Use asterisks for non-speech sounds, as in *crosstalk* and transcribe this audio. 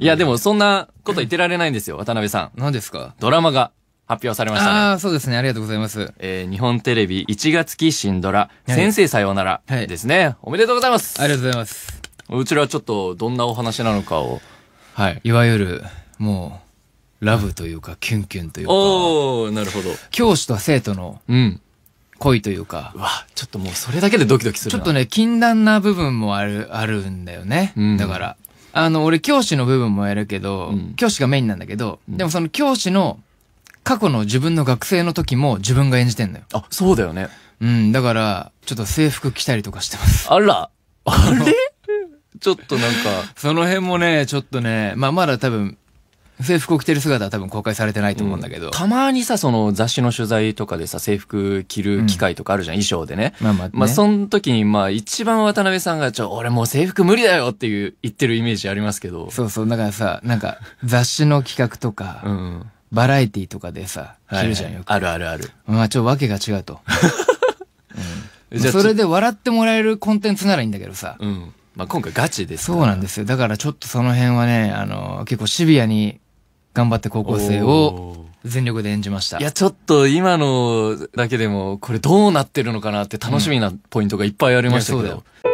いや、でもそんなこと言ってられないんですよ、渡辺さん。何ですかドラマが発表されましたね。ああ、そうですね。ありがとうございます。えー、日本テレビ1月期新ドラ、はい、先生さようならですね、おめでとうございます。ありがとうございます。うちらはちょっとどんなお話なのかを。はい。いわゆる、もう、ラブというか、キュンキュンというか。おおなるほど。教師と生徒の、うん。恋というか。うわ、ちょっともうそれだけでドキドキするちょっとね、禁断な部分もある、あるんだよね。うん、だから。あの、俺教師の部分もやるけど、うん教師がメインなんだけど、うんでもその教師の過去の自分の学生の時も自分が演じてんだよ。あ、そうだよね。うん、だから、ちょっと制服着たりとかしてます。あら、*laughs* あれちょっとなんか、その辺もね、ちょっとね、まあまだ多分 *laughs* 制服を着てる姿は多分公開されてないと思うんだけど、うん、たまにさその雑誌の取材とかでさ制服着る機会とかあるじゃん、うん、衣装でねまあまあ、ね、まあその時にまあ一番渡辺さんが「ちょ俺もう制服無理だよ」っていう言ってるイメージありますけどそうそうだからさなんか雑誌の企画とか、うん、バラエティとかでさ着るじゃんよく、はいはい、あるあるあるまあちょっと訳が違うと、*laughs* うん、それで笑ってもらえるコンテンツならいいんだけどさ、うんまあ、今回ガチですそうなんですよだからちょっとその辺はねあの結構シビアに頑張って高校生を全力で演じました。いや、ちょっと今のだけでも、これどうなってるのかなって楽しみなポイントがいっぱいありましたけど。うん